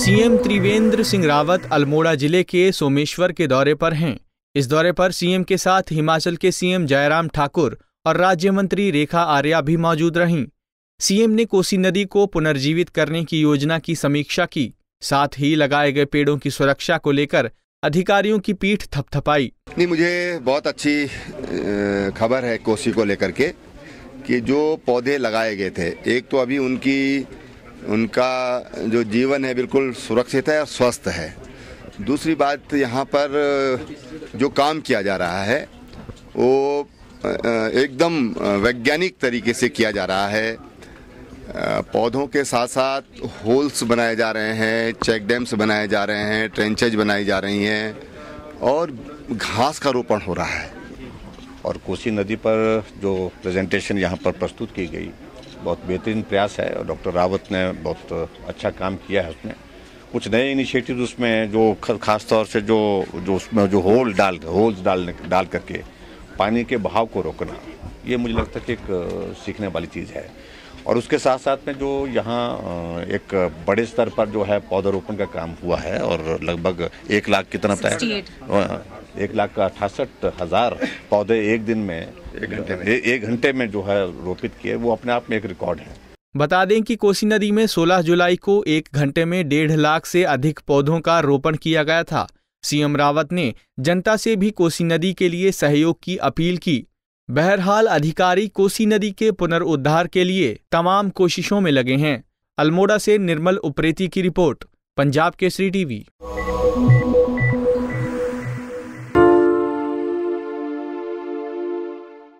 CM Trivendra Singh Rawat Almora जिले के सोमेश्वर के दौरे पर हैं इस दौरे पर सीएम के साथ हिमाचल के सीएम जयराम ठाकुर और राज्य मंत्री रेखा आर्या भी मौजूद रहीं सीएम ने कोसी नदी को पुनर्जीवित करने की योजना की समीक्षा की साथ ही लगाए गए पेड़ों की सुरक्षा को लेकर अधिकारियों की पीठ थपथपाई नहीं मुझे बहुत अच्छी खबर है कोसी को लेकर के कि जो पौधे लगाए गए थे एक तो अभी उनकी उनका जो जीवन है बिल्कुल सुरक्षित है और स्वस्थ है दूसरी बात यहाँ पर जो काम किया जा रहा है वो एकदम वैज्ञानिक तरीके से किया जा रहा है पौधों के साथ साथ होल्स बनाए जा रहे हैं चेक डैम्स बनाए जा रहे हैं ट्रेंचेज बनाई जा रही हैं और घास का रोपण हो रहा है और कोसी नदी पर जो प्रेजेंटेशन यहाँ पर प्रस्तुत की गई बहुत बेहतरीन प्रयास है और डॉक्टर रावत ने बहुत अच्छा काम किया है उसमें कुछ नए इनिशिएटिव उसमें जो खास तौर से जो जो उसमें जो होल डाल होल्स डालने डाल करके पानी के बहाव को रोकना ये मुझे लगता है कि एक सीखने वाली चीज़ है और उसके साथ साथ में जो यहाँ एक बड़े स्तर पर जो है पौधारोपण का काम हुआ है और लगभग एक लाख कितना बताया एक लाख अठासठ हज़ार पौधे एक दिन में एक घंटे में एक घंटे में जो है रोपित किए वो अपने आप में एक रिकॉर्ड है बता दें कि कोसी नदी में 16 जुलाई को एक घंटे में डेढ़ लाख से अधिक पौधों का रोपण किया गया था सीएम रावत ने जनता से भी कोसी नदी के लिए सहयोग की अपील की बहरहाल अधिकारी कोसी नदी के पुनरुद्धार के लिए तमाम कोशिशों में लगे हैं अल्मोड़ा से निर्मल उप्रेती की रिपोर्ट पंजाब केसरी टीवी